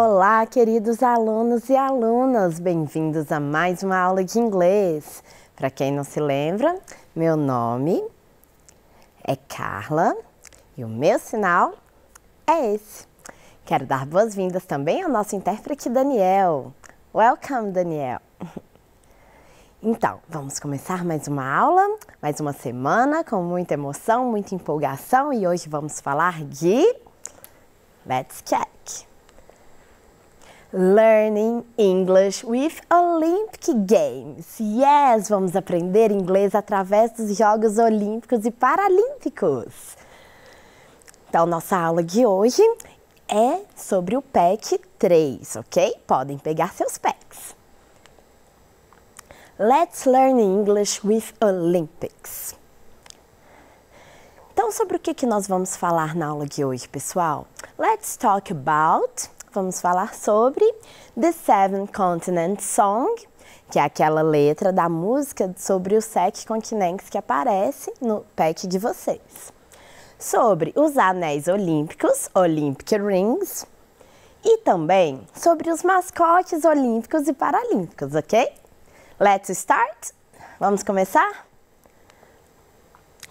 Olá, queridos alunos e alunas, bem-vindos a mais uma aula de inglês. Para quem não se lembra, meu nome é Carla e o meu sinal é esse. Quero dar boas-vindas também ao nosso intérprete Daniel. Welcome, Daniel! Então, vamos começar mais uma aula, mais uma semana com muita emoção, muita empolgação e hoje vamos falar de Let's Check. Learning English with Olympic Games. Yes, vamos aprender inglês através dos Jogos Olímpicos e Paralímpicos. Então, nossa aula de hoje é sobre o pack 3, ok? Podem pegar seus packs. Let's learn English with Olympics. Então, sobre o que nós vamos falar na aula de hoje, pessoal? Let's talk about vamos falar sobre The Seven Continent Song, que é aquela letra da música sobre os sete continentes que aparece no pack de vocês. Sobre os anéis olímpicos, Olympic Rings, e também sobre os mascotes olímpicos e paralímpicos, ok? Let's start! Vamos começar?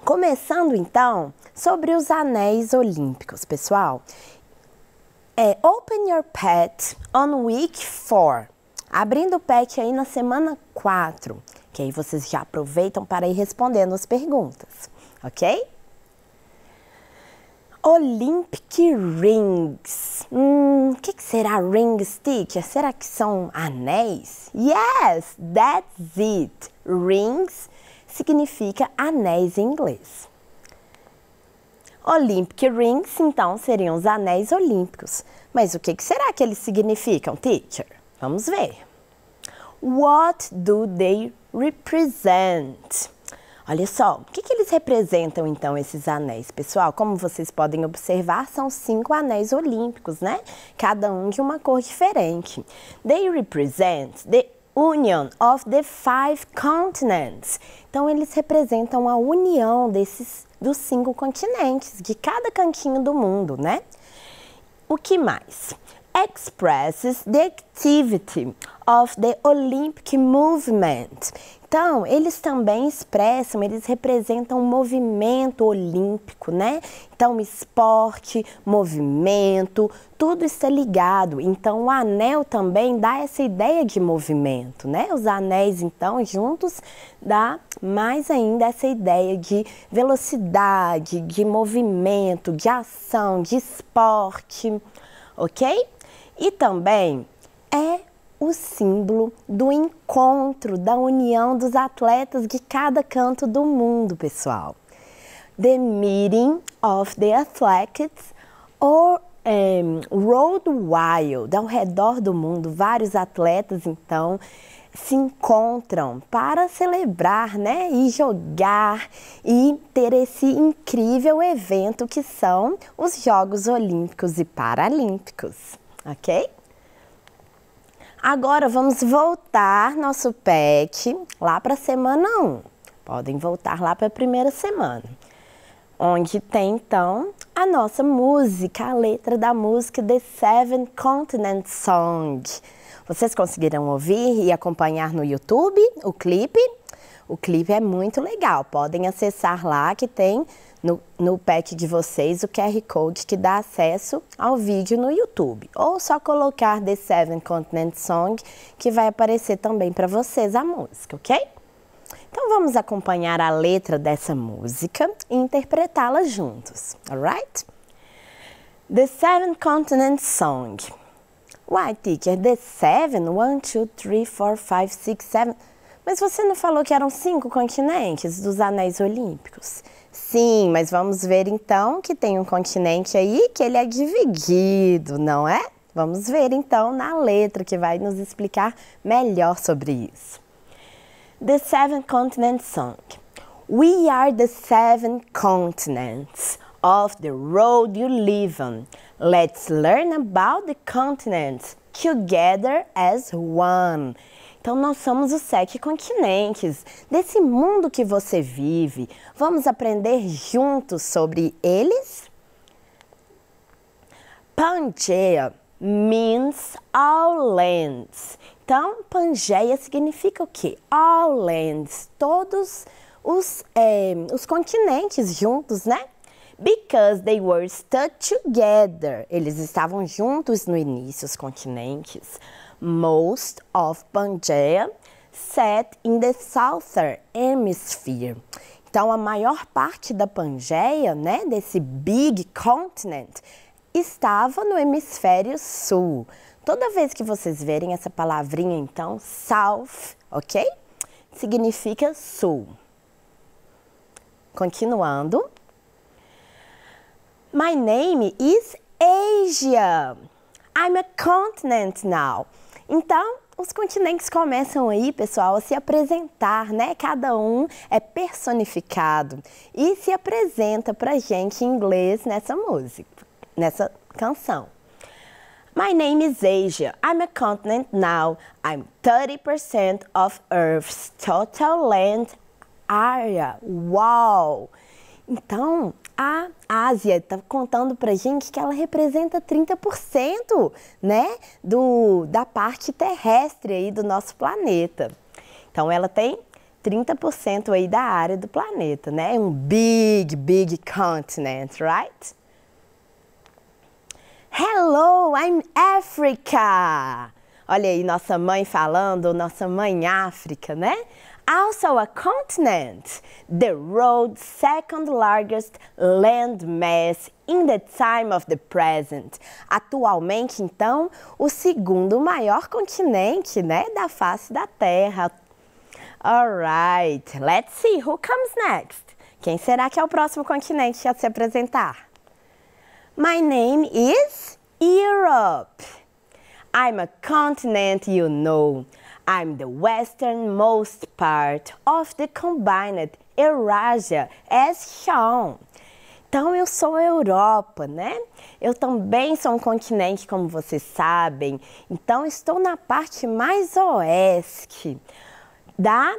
Começando então sobre os anéis olímpicos, pessoal é Open Your Pet on Week 4. Abrindo o pet aí na semana 4, que aí vocês já aproveitam para ir respondendo as perguntas, ok? Olympic Rings. Hum, o que, que, será ring stitch? Será que são anéis? Yes, that's it. Rings significa anéis em inglês. Olympic rings, então, seriam os anéis olímpicos. Mas o que será que eles significam, teacher? Vamos ver. What do they represent? Olha só, o que, que, eles representam então esses anéis, pessoal? Como vocês podem observar, são cinco anéis olímpicos, né? Cada um de uma cor diferente. They represent the Union of the Five Continents. Então, eles representam a união desses dos cinco continentes, de cada cantinho do mundo, né? O que mais? expresses the activity of the Olympic movement. Então, eles também expressam, eles representam o um movimento olímpico, né? Então, esporte, movimento, tudo está é ligado. Então, o anel também dá essa ideia de movimento, né? Os anéis, então, juntos, dá mais ainda essa ideia de velocidade, de movimento, de ação, de esporte, ok? E também é o símbolo do encontro, da união dos atletas de cada canto do mundo, pessoal. The meeting of the athletes or um, eh, wild ao redor do mundo, vários atletas então se encontram para celebrar, né, e jogar e ter esse incrível evento que são os Jogos Olímpicos e Paralímpicos ok? Agora vamos voltar nosso PET lá para a semana 1. Podem voltar lá para a primeira semana, onde tem então a nossa música, a letra da música The Seven Continent Song. Vocês conseguiram ouvir e acompanhar no YouTube o clipe? O clipe é muito legal. Podem acessar lá que tem no, no pack de vocês o QR Code que dá acesso ao vídeo no YouTube. Ou só colocar The Seven Continent Song que vai aparecer também para vocês a música, ok? Então vamos acompanhar a letra dessa música e interpretá-la juntos, alright? The Seven Continent Song. Why, teacher? The seven? One, two, three, four, five, six, seven. Mas você não falou que eram cinco continentes dos anéis olímpicos? Sim, mas vamos ver então que tem um continente aí que ele é dividido, não é? Vamos ver então na letra que vai nos explicar melhor sobre isso. The Seven Continents Song. We are the seven continents of the road you live on. Let's learn about the continents together as one. Então, nós somos os sete continentes desse mundo que você vive. Vamos aprender juntos sobre eles? Pangea means all lands. Então, Pangeia significa o quê? All lands, todos os, é, os continentes juntos, né? Because they were stuck together. Eles estavam juntos no início, os continentes most of Pangea set in the southern hemisphere. Então, a maior parte da Pangeia, né, desse big continent, estava no hemisfério sul. Toda vez que vocês verem essa palavrinha, então, south, ok? Significa sul. Continuando. My name is Asia. I'm a continent now. Então, os continentes começam aí, pessoal, a se apresentar, né? Cada um é personificado e se apresenta pra gente em inglês nessa música, nessa canção. My name is Asia. I'm a continent now. I'm 30% of Earth's total land area. Wow! Então, a Ásia está contando para gente que ela representa 30% né, do, da parte terrestre aí do nosso planeta. Então ela tem 30% aí da área do planeta, né? É um big, big continent, right? Hello, I'm Africa! Olha aí, nossa mãe falando, nossa mãe África, né? also a continent, the world's second largest landmass in the time of the present. Atualmente, então, o segundo maior continente, né, da face da Terra. Alright, let's see who comes next. Quem será que é o próximo continente a se apresentar? My name is Europe. I'm a continent you know. I'm the westernmost part of the combined Eurasia as shown. Então eu sou a Europa, né? Eu também sou um continente, como vocês sabem. Então estou na parte mais oeste da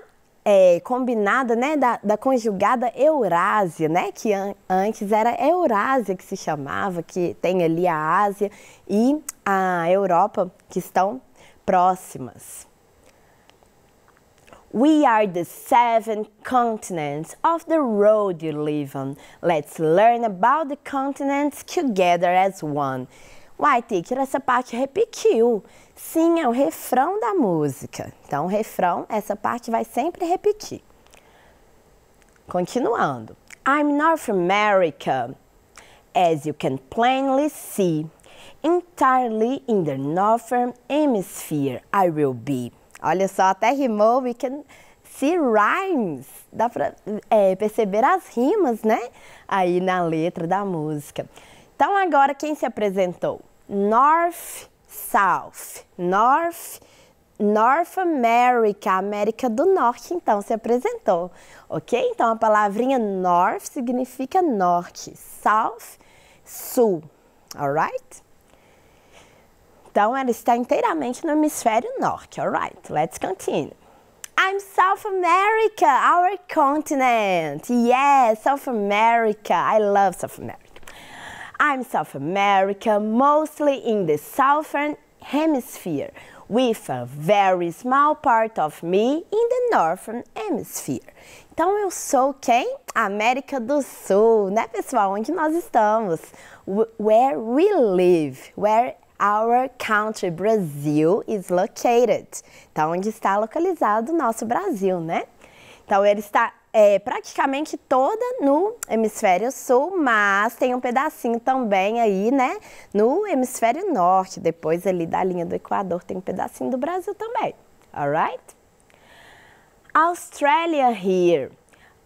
é, combinada, né, da, da, conjugada Eurásia, né, que an antes era Eurásia que se chamava, que tem ali a Ásia e a Europa que estão próximas. We are the seven continents of the road you live on. Let's learn about the continents together as one. Uai, teacher, essa parte repetiu. Sim, é o refrão da música. Então, o refrão, essa parte vai sempre repetir. Continuando. I'm North America. As you can plainly see, entirely in the northern hemisphere I will be. Olha só, até rimou, we can see rhymes. Dá para é, perceber as rimas, né? Aí na letra da música. Então agora quem se apresentou? North, South, North, North America, América do Norte, então se apresentou, ok? Então a palavrinha North significa norte, South, sul, alright? Então, ela está inteiramente no hemisfério norte. Alright, let's continue. I'm South America, our continent. Yes, South America. I love South America. I'm South America, mostly in the southern hemisphere, with a very small part of me in the northern hemisphere. Então eu sou quem? América do Sul, né pessoal? Onde nós estamos? Where we live, where Our country, Brazil, is located. Então, onde está localizado o nosso Brasil, né? Então, ele está é, praticamente toda no hemisfério sul, mas tem um pedacinho também aí, né? No hemisfério norte, depois ali da linha do Equador, tem um pedacinho do Brasil também. Alright? Australia here.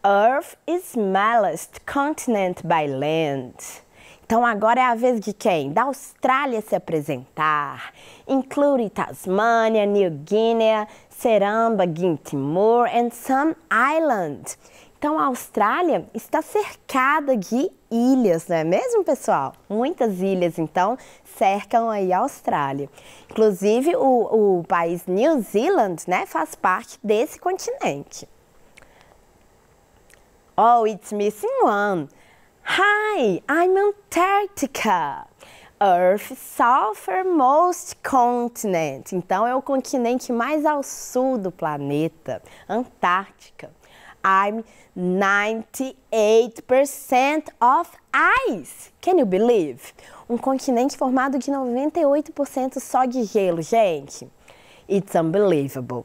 Earth is smallest continent by land. Então agora é a vez de quem? Da Austrália se apresentar. Inclui Tasmania, New Guinea, Seramba, Timor and some island. Então a Austrália está cercada de ilhas, não é mesmo, pessoal? Muitas ilhas, então, cercam aí a Austrália. Inclusive, o, o país New Zealand, né, faz parte desse continente. Oh, it's missing one. Hi, I'm Antarctica. Earth southernmost continent. Então é o continente mais ao sul do planeta, Antártica. I'm 98% of ice. Can you believe? Um continente formado de 98% só de gelo, gente. It's unbelievable.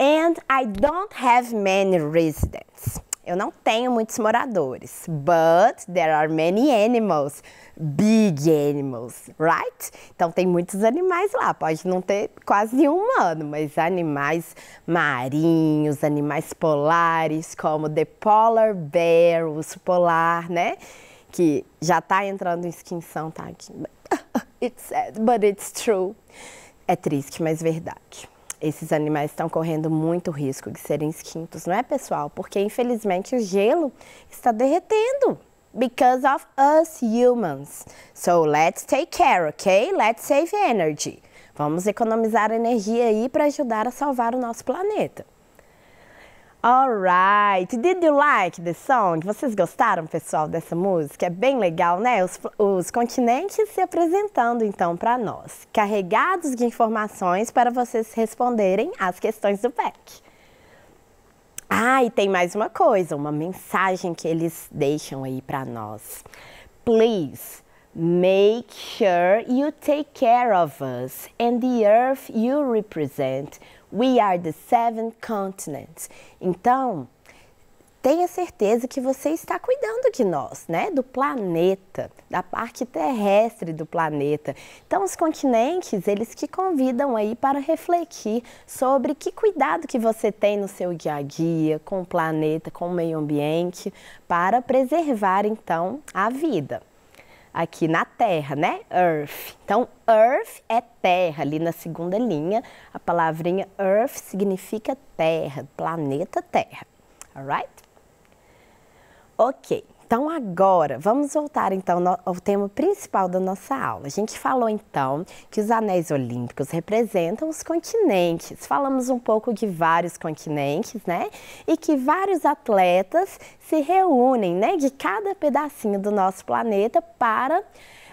And I don't have many residents. Eu não tenho muitos moradores, but there are many animals, big animals, right? Então tem muitos animais lá, pode não ter quase nenhum humano, mas animais marinhos, animais polares, como the polar bear, o urso polar, né? Que já está entrando em extinção, tá aqui. It's sad, but it's true. É triste, mas verdade esses animais estão correndo muito risco de serem extintos, não é, pessoal? Porque, infelizmente, o gelo está derretendo. Because of us humans. So let's take care, ok? Let's save energy. Vamos economizar energia aí para ajudar a salvar o nosso planeta. Alright, did you like the song? Vocês gostaram, pessoal, dessa música? É bem legal, né? Os, os continentes se apresentando então para nós, carregados de informações para vocês responderem às questões do PEC. Ah, e tem mais uma coisa, uma mensagem que eles deixam aí para nós. Please Make sure you take care of us and the earth you represent. We are the seven continents. Então, tenha certeza que você está cuidando de nós, né? Do planeta, da parte terrestre do planeta. Então, os continentes, eles te convidam aí para refletir sobre que cuidado que você tem no seu dia a dia, com o planeta, com o meio ambiente, para preservar, então, a vida aqui na Terra, né? Earth. Então, Earth é terra, ali na segunda linha, a palavrinha Earth significa terra, planeta Terra. Alright? Ok. Então, agora, vamos voltar então ao tema principal da nossa aula. A gente falou então que os anéis olímpicos representam os continentes. Falamos um pouco de vários continentes, né? E que vários atletas se reúnem, né, de cada pedacinho do nosso planeta para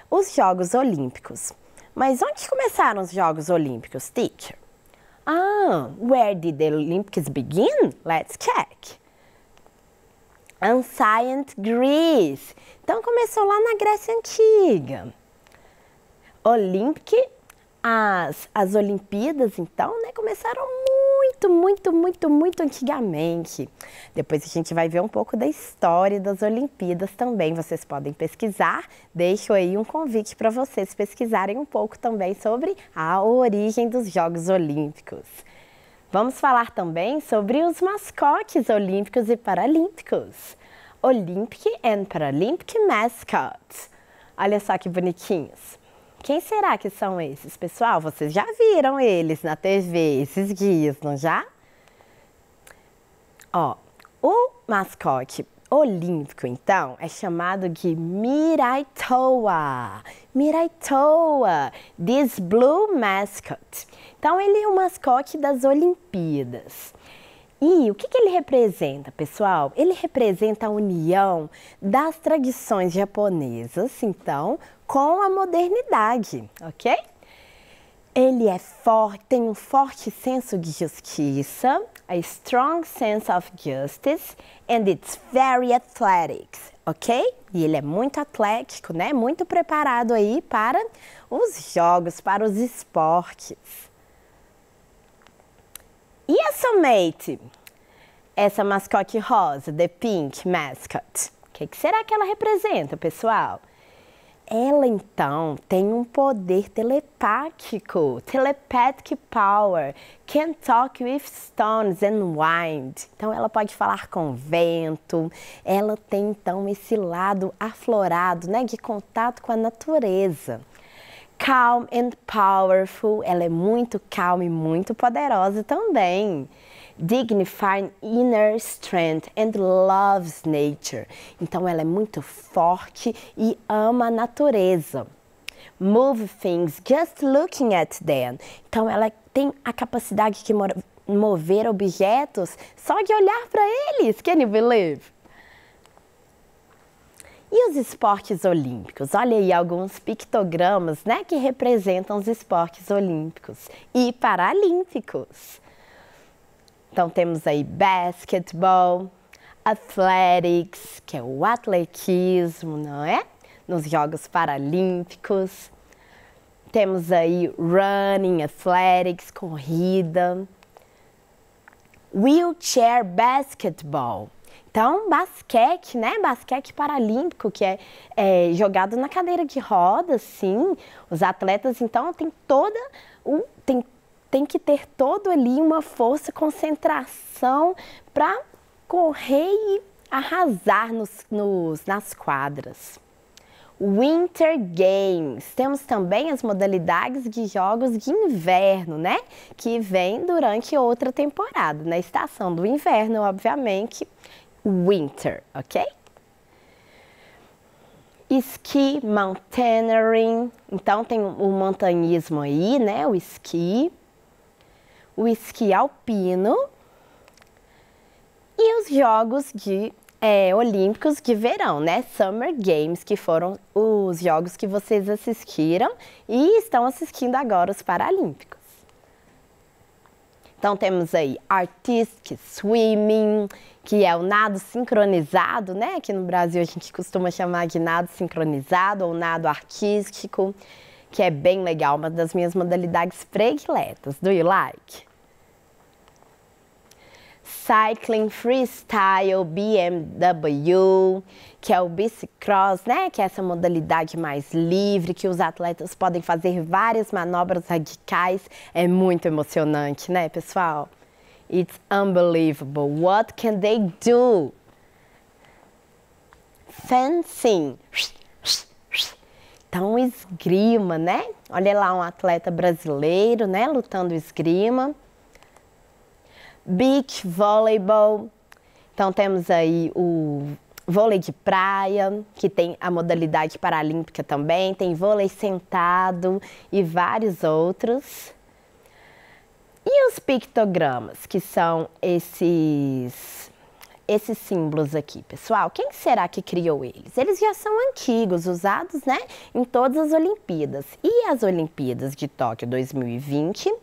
os Jogos Olímpicos. Mas onde começaram os Jogos Olímpicos, teacher? Ah, where did the Olympics begin? Let's check. Ancient Greece. Então começou lá na Grécia Antiga. Olympic, as, as Olimpíadas, então, né, começaram muito, muito, muito, muito antigamente. Depois a gente vai ver um pouco da história das Olimpíadas também. Vocês podem pesquisar. Deixo aí um convite para vocês pesquisarem um pouco também sobre a origem dos Jogos Olímpicos. Vamos falar também sobre os mascotes olímpicos e paralímpicos. Olympic and Paralympic Mascots. Olha só que bonitinhos. Quem será que são esses, pessoal? Vocês já viram eles na TV, esses guias, não já? Ó, o mascote olímpico, então, é chamado de Miraitoa. Miraitoa, this blue mascot. Então, ele é o mascote das Olimpíadas. E o que, que, ele representa, pessoal? Ele representa a união das tradições japonesas, então, com a modernidade, ok? Ele é forte, tem um forte senso de justiça, a strong sense of justice, and it's very athletic, ok? E ele é muito atlético, né? Muito preparado aí para os jogos, para os esportes. E essa mate? Essa mascote rosa, The Pink Mascot. O que, que será que ela representa, pessoal? Ela então tem um poder telepático, telepathic power, can talk with stones and wind. Então ela pode falar com vento, ela tem então esse lado aflorado, né, de contato com a natureza calm and powerful. Ela é muito calma e muito poderosa também. Dignifying inner strength and loves nature. Então ela é muito forte e ama a natureza. Move things just looking at them. Então ela tem a capacidade de mover objetos só de olhar para eles. Can you believe? E os esportes olímpicos? Olha aí alguns pictogramas né, que representam os esportes olímpicos e paralímpicos. Então temos aí basquetebol, athletics, que é o atletismo, não é? Nos Jogos Paralímpicos. Temos aí running, athletics, corrida. Wheelchair basketball, então, basquete, né? Basquete paralímpico, que é, é, jogado na cadeira de rodas, sim. Os atletas, então, tem toda o. Tem, tem que ter todo ali uma força, concentração para correr e arrasar nos, nos, nas quadras. Winter Games. Temos também as modalidades de jogos de inverno, né? Que vem durante outra temporada, na estação do inverno, obviamente, winter, ok? Ski, mountaineering, então tem o montanhismo aí, né? O esqui, o esqui alpino e os jogos de é, Olímpicos de verão, né? Summer Games, que foram os jogos que vocês assistiram e estão assistindo agora os Paralímpicos. Então temos aí Artistic Swimming, que é o nado sincronizado, né? Que no Brasil a gente costuma chamar de nado sincronizado ou nado artístico, que é bem legal, uma das minhas modalidades prediletas. Do you like? cycling freestyle BMW, que é o bicicross, né? Que é essa modalidade mais livre, que os atletas podem fazer várias manobras radicais. É muito emocionante, né, pessoal? It's unbelievable. What can they do? Fencing. Então, esgrima, né? Olha lá um atleta brasileiro, né? Lutando esgrima beach volleyball. Então temos aí o vôlei de praia, que tem a modalidade paralímpica também, tem vôlei sentado e vários outros. E os pictogramas, que são esses esses símbolos aqui, pessoal? Quem será que criou eles? Eles já são antigos, usados, né, em todas as Olimpíadas. E as Olimpíadas de Tóquio 2020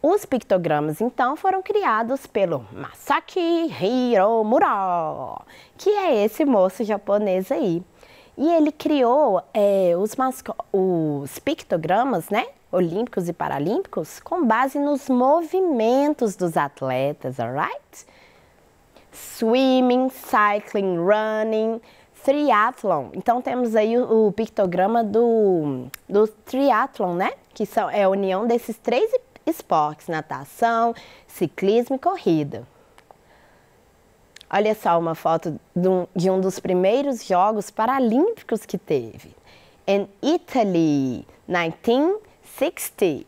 os pictogramas, então, foram criados pelo Masaki Hiromura, que é esse moço japonês aí. E ele criou é, os, os pictogramas, né, olímpicos e paralímpicos, com base nos movimentos dos atletas, alright? Swimming, cycling, running, triathlon. Então temos aí o, o, pictograma do, do triathlon, né? Que são, é a união desses três esportes, natação, ciclismo e corrida. Olha só uma foto de um dos primeiros Jogos Paralímpicos que teve. in Italy, 1960.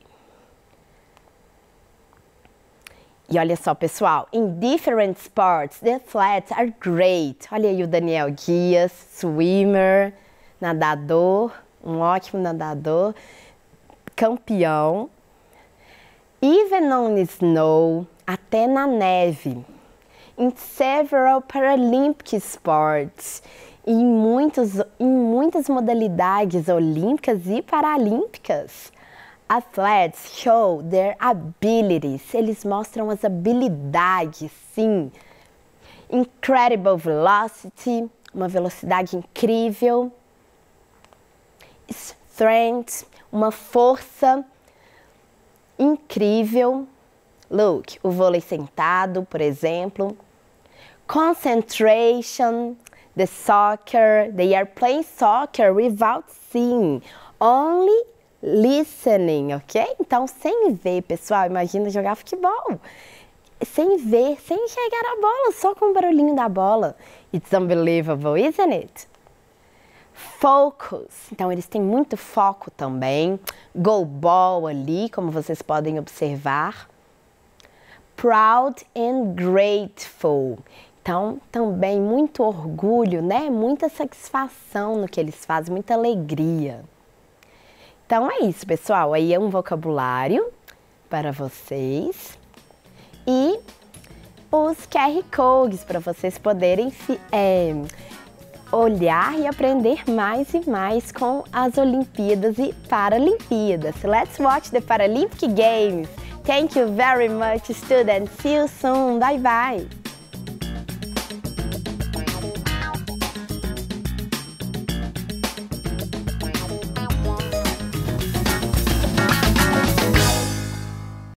E olha só, pessoal, in different sports, the flats are great. Olha aí o Daniel Dias, swimmer, nadador, um ótimo nadador, campeão Even on snow, até na neve. In several Paralympic sports, em, muitos, em muitas modalidades olímpicas e paralímpicas. Athletes show their abilities. Eles mostram as habilidades, sim. Incredible velocity, uma velocidade incrível. Strength, uma força incrível incrível. Look, o vôlei sentado, por exemplo. Concentration, the soccer, they are playing soccer without seeing, only listening, ok? Então, sem ver, pessoal, imagina jogar futebol. Sem ver, sem enxergar a bola, só com o barulhinho da bola. It's unbelievable, isn't it? Focus, então eles têm muito foco também. Go ball ali, como vocês podem observar. Proud and grateful. Então, também muito orgulho, né? Muita satisfação no que eles fazem, muita alegria. Então é isso, pessoal. Aí é um vocabulário para vocês e os QR codes para vocês poderem se é, olhar e aprender mais e mais com as Olimpíadas e Paralimpíadas. Let's watch the Paralympic Games. Thank you very much, students. See you soon. Bye bye.